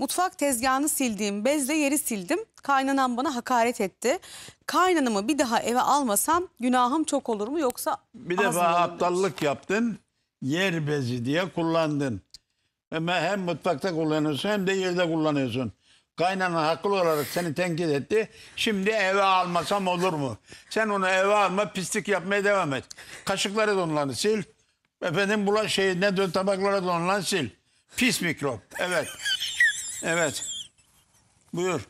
Mutfak tezgahını sildiğim bezle yeri sildim. Kaynanan bana hakaret etti. Kaynanımı bir daha eve almasam günahım çok olur mu yoksa Bir az mı defa aptallık yaptın, yer bezi diye kullandın. Ama hem mutfakta kullanıyorsun hem de yerde kullanıyorsun. Kaynana haklı olarak seni tenkit etti. Şimdi eve almasam olur mu? Sen onu eve alma, pislik yapmaya devam et. Kaşıkları donlanı onları sil. Efendim bulaş şey ne dön tabakları da sil. Pis mikrop. Evet. Evet. Buyur.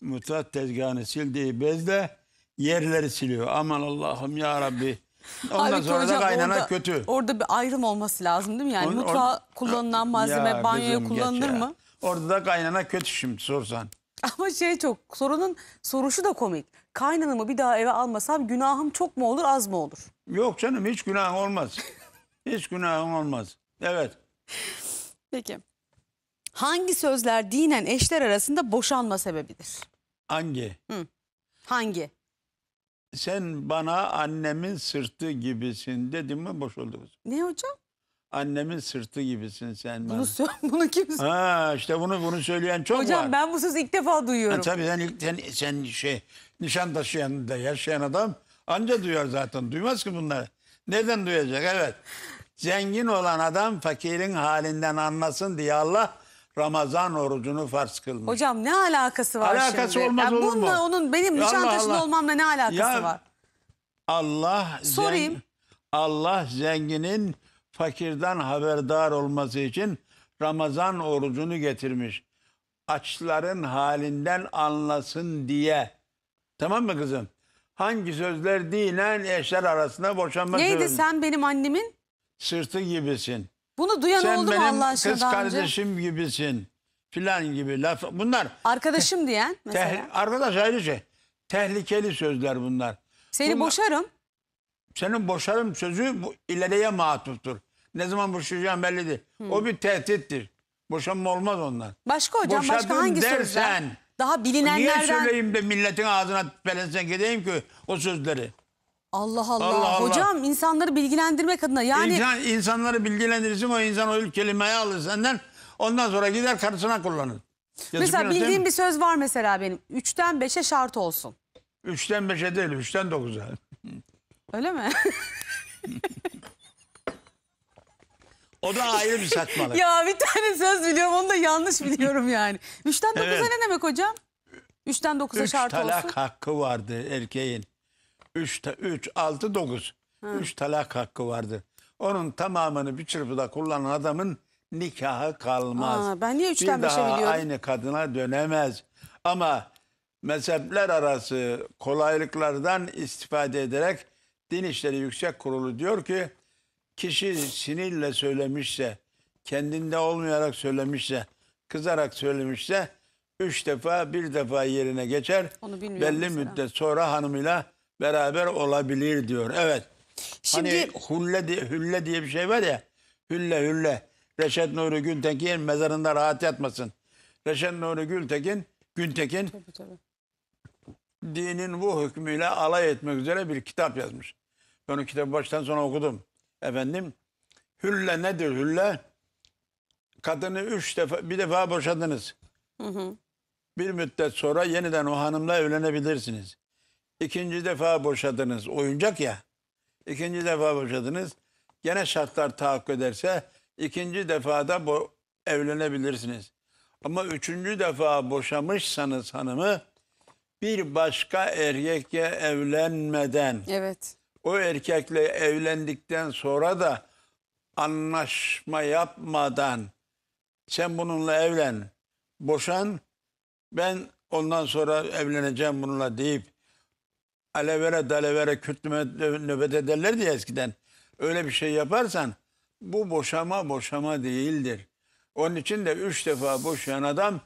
Mutfak tezgahını sildiği bezle yerleri siliyor. Aman Allah'ım ya Rabbi. Ondan Halbuki sonra da kaynana orada, kötü. Orada bir ayrım olması lazım değil mi? Yani Onun- mutfağa kullanılan malzeme Ya banyoya kullanılır mı? Orada da kaynana kötü şimdi sorsan. Ama şey çok sorunun soruşu da komik. Kaynanamı bir daha eve almasam günahım çok mu olur az mı olur? Yok canım hiç günah olmaz. hiç günahın olmaz. Evet. Peki. Hangi sözler dinen eşler arasında boşanma sebebidir? Hangi? Hı. Hangi? Sen bana annemin sırtı gibisin dedim mi boşuldunuz. Ne hocam? Annemin sırtı gibisin sen bana. Bunu, sö- bunu kim söylüyor? Ha işte bunu bunu söyleyen çok var. Hocam ben bu sözü ilk defa duyuyorum. Ha, tabii sen, ilk- sen, sen şey nişan taşıyan da yaşayan adam anca duyar zaten. Duymaz ki bunları. Neden duyacak? Evet. Zengin olan adam fakirin halinden anlasın diye Allah Ramazan orucunu farz kılmış. Hocam ne alakası var Alakası şimdi? olmaz yani olur bununla mu? onun benim Ya olmamla ne alakası Ya- var? Allah Sorayım. Allah zenginin fakirden haberdar olması için Ramazan orucunu getirmiş. Açların halinden anlasın diye. Tamam mı kızım? Hangi sözler dinen eşler arasında boşanma Neydi sözü? sen benim annemin? sırtı gibisin. Bunu duyan Sen oldu mu benim Allah aşkına kız daha önce? kardeşim gibisin filan gibi laf. Bunlar Arkadaşım diyen mesela. tehl- arkadaş ayrı şey. Tehlikeli sözler bunlar. Seni bunlar- boşarım. Senin boşarım sözü bu ileriye matuftur. Ne zaman boşayacağım belli değil. O hmm. bir tehdittir. Boşanma olmaz onlar. Başka hocam başka Boşadım hangi sözler? dersen, Daha Niye bilinenlerden. söyleyeyim de milletin ağzına pelensek gideyim ki o sözleri? Allah Allah. Allah Allah. Hocam insanları bilgilendirmek adına yani İnsan, insanları bilgilendirirsin o insan o kelimeyi alır senden. Ondan sonra gider karısına kullanır. Yazık mesela bildiğim bir söz var mesela benim. Üçten beşe şart olsun. Üçten beşe değil, üçten dokuza. Öyle mi? O da ayrı bir saçmalık. ya bir tane söz biliyorum onu da yanlış biliyorum yani. Üçten dokuza Evet. ne demek hocam? Üçten dokuza Üç şart olsun. talak hakkı vardı erkeğin üç altı dokuz 9. 3 talak hakkı vardı. Onun tamamını bir çırpıda kullanan adamın nikahı kalmaz. Aa, ben niye üçten bir daha biliyorum? aynı kadına dönemez. Ama mezhepler arası kolaylıklardan istifade ederek Din İşleri Yüksek Kurulu diyor ki kişi sinirle söylemişse, kendinde olmayarak söylemişse, kızarak söylemişse üç defa bir defa yerine geçer. Onu Belli mesela. müddet sonra hanımıyla beraber olabilir diyor. Evet. Hani Şimdi hani hulle diye, hülle diye bir şey var ya. Hülle hülle. Reşat Nuri Gültekin mezarında rahat yatmasın. Reşat Nuri Gültekin, Güntekin tabii, tabii. dinin bu hükmüyle alay etmek üzere bir kitap yazmış. Ben o kitabı baştan sona okudum. Efendim hülle nedir hülle? Kadını üç defa, bir defa boşadınız. Hı hı. Bir müddet sonra yeniden o hanımla evlenebilirsiniz. İkinci defa boşadınız. Oyuncak ya. İkinci defa boşadınız. Gene şartlar tahakkuk ederse ikinci defada bo evlenebilirsiniz. Ama üçüncü defa boşamışsanız hanımı bir başka erkekle evlenmeden Evet. o erkekle evlendikten sonra da anlaşma yapmadan sen bununla evlen, boşan, ben ondan sonra evleneceğim bununla deyip alevere dalevere kürtlüme nöbet ederler diye eskiden. Öyle bir şey yaparsan bu boşama boşama değildir. Onun için de üç defa boşayan adam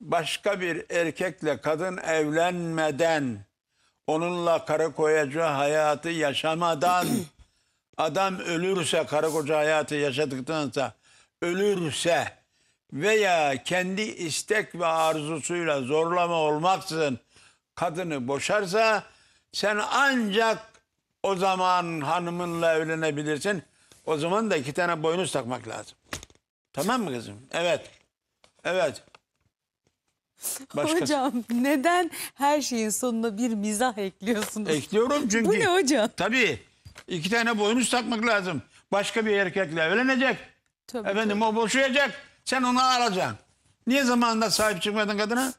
başka bir erkekle kadın evlenmeden, onunla karı koyacağı hayatı yaşamadan, adam ölürse karı koca hayatı yaşadıktan sonra ölürse veya kendi istek ve arzusuyla zorlama olmaksızın kadını boşarsa sen ancak o zaman hanımınla evlenebilirsin. O zaman da iki tane boynuz takmak lazım. Tamam mı kızım? Evet. Evet. Başka... Hocam neden her şeyin sonuna bir mizah ekliyorsunuz? Ekliyorum çünkü. Bu ne hocam? Tabii. İki tane boynuz takmak lazım. Başka bir erkekle evlenecek. Tabii, Efendim tabii. o boşayacak. Sen onu arayacaksın. Niye zamanında sahip çıkmadın kadına?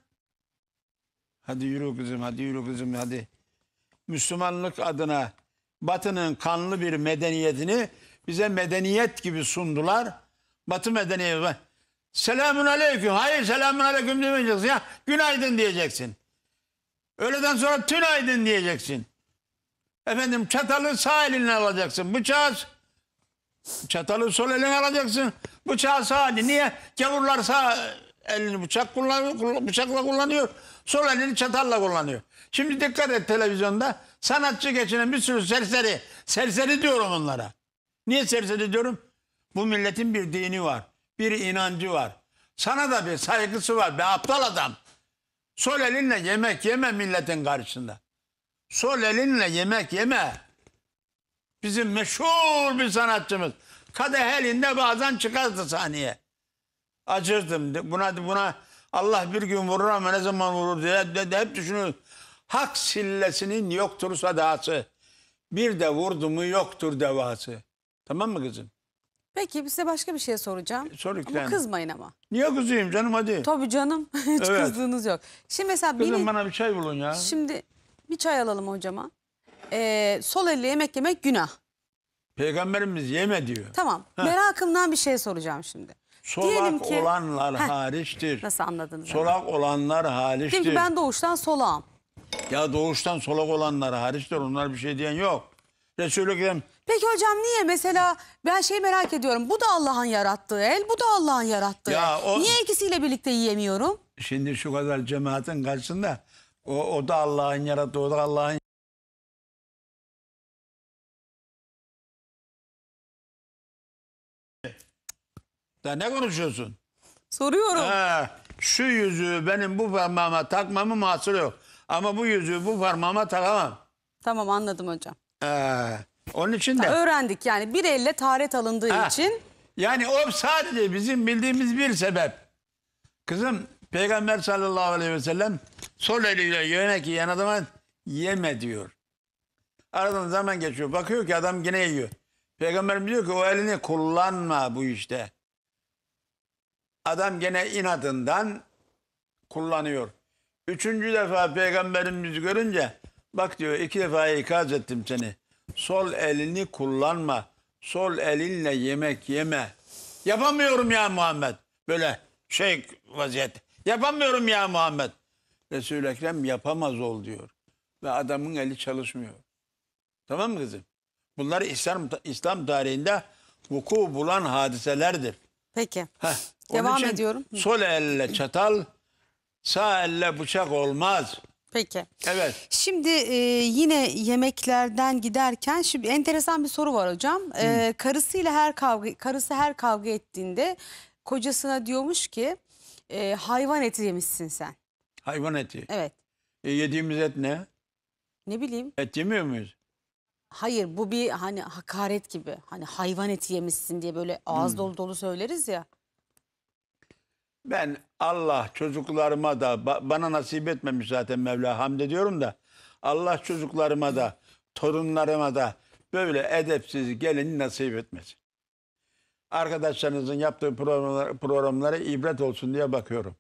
Hadi yürü kızım, hadi yürü kızım, hadi. Müslümanlık adına Batı'nın kanlı bir medeniyetini bize medeniyet gibi sundular. Batı medeniyeti. Selamun aleyküm. Hayır selamun aleyküm demeyeceksin ya. Günaydın diyeceksin. Öğleden sonra tünaydın diyeceksin. Efendim çatalı sağ eline alacaksın. Bıçağı çatalı sol eline alacaksın. Bıçağı sağ eline. Niye? Gavurlar sağ elini bıçak kullanıyor, bıçakla kullanıyor. Sol elini çatalla kullanıyor. Şimdi dikkat et televizyonda sanatçı geçinen bir sürü serseri. Serseri diyorum onlara. Niye serseri diyorum? Bu milletin bir dini var. Bir inancı var. Sana da bir saygısı var. Be aptal adam. Sol elinle yemek yeme milletin karşısında. Sol elinle yemek yeme. Bizim meşhur bir sanatçımız. Kadeh elinde bazen çıkardı saniye. Acırdım. Buna buna Allah bir gün vurur ama ne zaman vurur diye de, hep düşünüyorum. Hak sillesinin yoktur sadası. Bir de vurdu mu yoktur devası. Tamam mı kızım? Peki size başka bir şey soracağım. E, sor ama kızmayın ama. Niye kızayım canım hadi. Tabii canım. Hiç Evet. kızdığınız yok. Şimdi mesela Kızım biri- bana bir çay bulun ya. Şimdi bir çay alalım hocama. Ee, sol elle yemek yemek günah. Peygamberimiz yeme diyor. Tamam. Merakımdan bir şey soracağım şimdi. Solak ki- olanlar Heh, hariçtir. Nasıl anladınız? Solak olanlar Diyelim ki ben doğuştan solağım. Ya doğuştan solak olanlara hariçler onlar bir şey diyen yok. Resul-i Ekrem Peki hocam niye mesela ben şey merak ediyorum. Bu da Allah'ın yarattığı el, bu da Allah'ın yarattığı Ya el. o- Niye ikisiyle birlikte yiyemiyorum? şimdi şu kadar cemaatin karşısında o, o da Allah'ın yarattığı o da Allah'ın Da ne konuşuyorsun? Soruyorum. Ha, şu yüzüğü benim bu parmağıma takmamın mahsuru yok. Ama bu yüzüğü bu parmağıma takamam. Tamam anladım hocam. Ee, onun için de. Öğrendik yani bir elle taharet alındığı Ha. için. Yani o sadece bizim bildiğimiz bir sebep. Kızım Peygamber sallallahu aleyhi ve sellem sol eliyle ki yiyen adama yeme diyor. Aradan zaman geçiyor. Bakıyor ki adam yine yiyor. Peygamber diyor ki o elini kullanma bu işte. Adam gene inadından kullanıyor. Üçüncü defa peygamberimizi görünce bak diyor iki defa ikaz ettim seni. Sol elini kullanma. Sol elinle yemek yeme. Yapamıyorum ya Muhammed. Böyle şey vaziyet. Yapamıyorum ya Muhammed. Resul-i Ekrem yapamaz ol diyor. Ve adamın eli çalışmıyor. Tamam mı kızım? Bunlar İslam, İslam tarihinde vuku bulan hadiselerdir. Peki. Heh, Devam ediyorum. Sol elle çatal, Sağ elle bıçak olmaz. Peki. Evet. Şimdi e, yine yemeklerden giderken şimdi enteresan bir soru var hocam. E, karısıyla her kavga karısı her kavga ettiğinde kocasına diyormuş ki e, hayvan eti yemişsin sen. Hayvan eti. Evet. E, yediğimiz et ne? Ne bileyim. Et yemiyor muyuz? Hayır bu bir hani hakaret gibi. Hani hayvan eti yemişsin diye böyle ağız dolu dolu söyleriz ya. Ben Allah çocuklarıma da bana nasip etmemiş zaten Mevla hamd ediyorum da Allah çocuklarıma da torunlarıma da böyle edepsiz gelin nasip etmesin. Arkadaşlarınızın yaptığı programlara, programlara ibret olsun diye bakıyorum.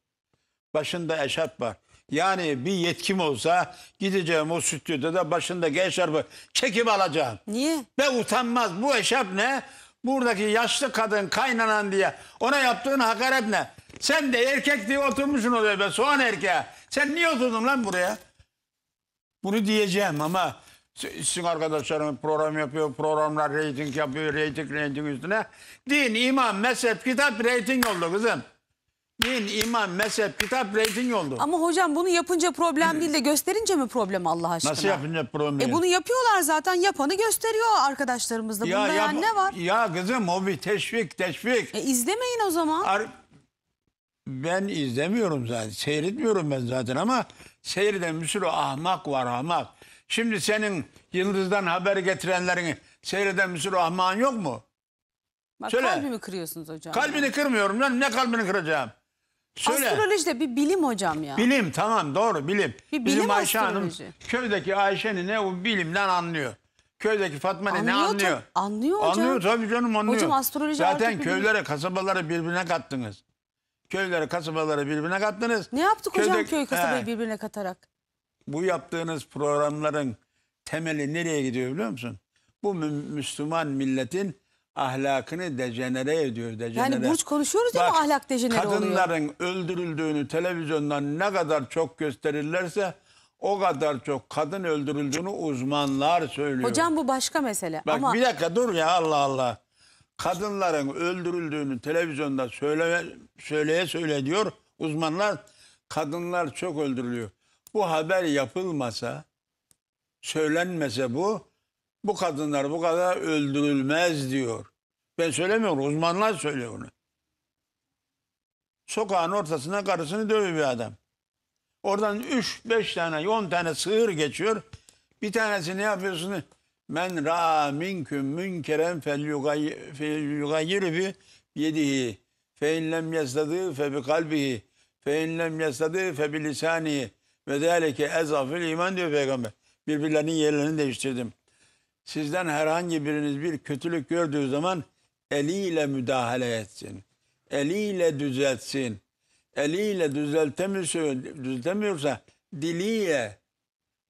Başında eşarp var. Yani bir yetkim olsa gideceğim o stüdyoda da başındaki eşarpı çekip alacağım. Niye? Ve utanmaz. Bu eşarp ne? Buradaki yaşlı kadın kaynanan diye ona yaptığın hakaret ne? Sen de erkek diye oturmuşsun oraya Ben soğan erkeğe. Sen niye oturdun lan buraya? Bunu diyeceğim ama sizin arkadaşlarım program yapıyor, programlar reyting yapıyor, reyting reyting üstüne. Din, iman, mezhep, kitap reyting oldu kızım. Din, iman, mezhep, kitap reyting oldu. Ama hocam bunu yapınca problem değil de gösterince mi problem Allah aşkına? Nasıl yapınca problem E bunu yapıyorlar zaten yapanı gösteriyor arkadaşlarımız da. ya yani ne var? Ya kızım o bir teşvik, teşvik. E izlemeyin o zaman. Ar- ben izlemiyorum zaten. Seyretmiyorum ben zaten ama seyreden bir sürü ahmak var ahmak. Şimdi senin yıldızdan haber getirenlerini seyreden bir sürü ahmağın yok mu? Bak Söyle. kalbimi kırıyorsunuz hocam. Kalbini kırmıyorum lan ne kalbini kıracağım? Söyle. Astroloji de bir bilim hocam ya. Bilim tamam doğru bilim. Bir bilim Bizim Ayşe astroloji. Hanım köydeki Ayşe'nin ne o bilimden anlıyor. Köydeki Fatma ne Anlıyor anlıyor? anlıyor hocam. Anlıyor tabii canım anlıyor. Hocam astroloji Zaten bir bilim. köylere kasabaları birbirine kattınız. Köyleri kasabaları birbirine kattınız. Ne yaptık Köyde, hocam köy kasabayı he, birbirine katarak? Bu yaptığınız programların temeli nereye gidiyor biliyor musun? Bu mü Müslüman milletin ahlakını dejenere ediyor. Dejenere. Yani burç konuşuyoruz Bak, değil mi ahlak dejenere kadınların oluyor? Kadınların öldürüldüğünü televizyondan ne kadar çok gösterirlerse o kadar çok kadın öldürüldüğünü uzmanlar söylüyor. Hocam bu başka mesele. Bak ama... bir dakika dur ya Allah Allah kadınların öldürüldüğünü televizyonda söyle, söyleye söyle diyor uzmanlar kadınlar çok öldürülüyor. Bu haber yapılmasa söylenmese bu bu kadınlar bu kadar öldürülmez diyor. Ben söylemiyorum uzmanlar söylüyor onu. Sokağın ortasına karısını dövüyor bir adam. Oradan 3-5 tane 10 tane sığır geçiyor. Bir tanesi ne yapıyorsun? Men ra minküm münkeren fel yugayir bi yedihi. Fe in lem yestadı fe bi kalbihi. Fe in lem yestadı fe bi lisanihi. Ve zeleke ezafil iman diyor peygamber. Birbirlerinin yerlerini değiştirdim. Sizden herhangi biriniz bir kötülük gördüğü zaman eliyle müdahale etsin. Eliyle düzeltsin. Eliyle düzeltemiyorsa, düzeltemiyorsa diliyle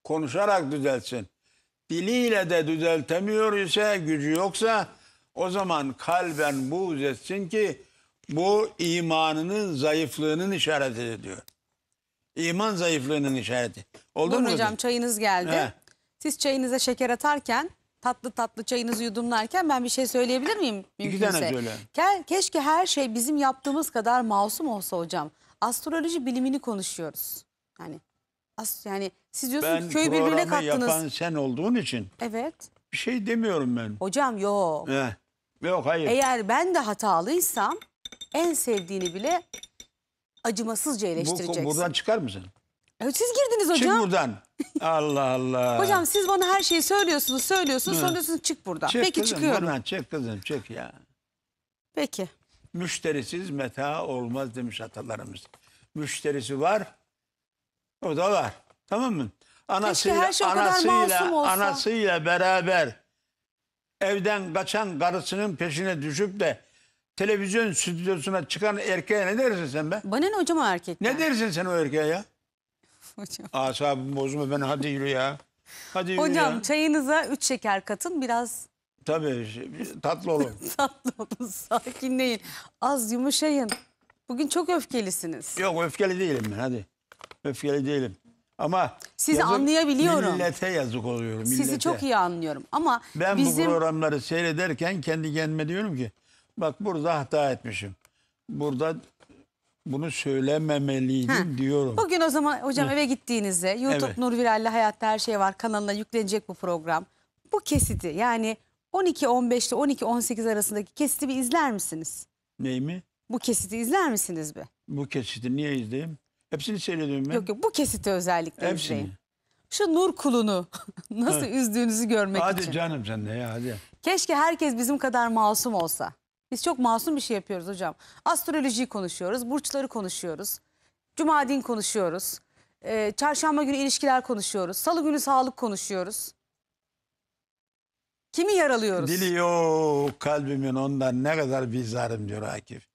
konuşarak düzeltsin diliyle de düzeltemiyor ise gücü yoksa o zaman kalben bu etsin ki bu imanının zayıflığının işaretidir diyor. İman zayıflığının işareti. Oldu Buyurun mu? hocam kızım? çayınız geldi. He. Siz çayınıza şeker atarken tatlı tatlı çayınızı yudumlarken ben bir şey söyleyebilir miyim? Mümkünse. İki tane söyle. keşke her şey bizim yaptığımız kadar masum olsa hocam. Astroloji bilimini konuşuyoruz. Yani As yani siz diyorsunuz ben ki köyü birbirine programı kattınız. yapan sen olduğun için Evet. bir şey demiyorum ben. Hocam yok. Heh. Yok hayır. Eğer ben de hatalıysam en sevdiğini bile acımasızca eleştireceksin. Bu, buradan çıkar mısın? E, Siz girdiniz Çık hocam. buradan. Allah Allah. Hocam siz bana her şeyi söylüyorsunuz, söylüyorsunuz, sonra diyorsunuz çık buradan. Çık Peki kızım, çıkıyorum. buradan çık kızım çık ya. Peki. Müşterisiz meta olmaz demiş atalarımız. Müşterisi var o da var. Tamam mı? Anasıyla, şey anasıyla, anasıyla beraber evden kaçan karısının peşine düşüp de televizyon stüdyosuna çıkan erkeğe ne dersin sen be? Bana ne hocam o erkekten? Ne dersin sen o erkeğe ya? Hocam. Asabım bozma ben hadi yürü ya. Hadi yürü Hocam ya. çayınıza 3 şeker katın biraz Tabii tatlı olun. tatlı olun sakinleyin. Az yumuşayın. Bugün çok öfkelisiniz. Yok öfkeli değilim ben hadi öfkeli değilim. Ama sizi yazık, anlayabiliyorum. Millete yazık oluyorum. Millete. Sizi çok iyi anlıyorum ama ben bizim... bu programları seyrederken kendi kendime diyorum ki bak burada hata etmişim. Burada bunu söylememeliydim ha. diyorum. Bugün o zaman hocam eve gittiğinizde YouTube evet. Nur Viral'le Hayatta Her Şey Var kanalına yüklenecek bu program. Bu kesiti yani 12-15 ile 12-18 arasındaki kesiti bir izler misiniz? Neyi mi? Bu kesiti izler misiniz bir? Bu kesiti niye izleyeyim? Hepsini seyrediyorum ben. Yok yok bu kesiti özellikle Hepsini. izleyin. Şu nur kulunu nasıl üzdüğünüzü görmek hadi için. Hadi canım sen de ya hadi. Keşke herkes bizim kadar masum olsa. Biz çok masum bir şey yapıyoruz hocam. Astrolojiyi konuşuyoruz, burçları konuşuyoruz. Cuma din konuşuyoruz. Ee, çarşamba günü ilişkiler konuşuyoruz. Salı günü sağlık konuşuyoruz. Kimi yaralıyoruz? Dili yok kalbimin ondan ne kadar bizarım diyor Akif.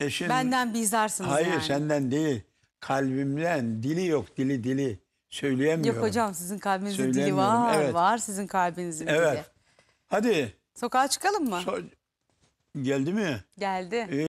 Eşin, Benden bizarsınız hayır yani. Hayır senden değil. Kalbimden dili yok dili dili. Söyleyemiyorum. Yok hocam sizin kalbinizin dili var. evet. Var sizin kalbinizin evet. dili. Hadi Sokağa çıkalım mı? so- geldi mi? Geldi. İyi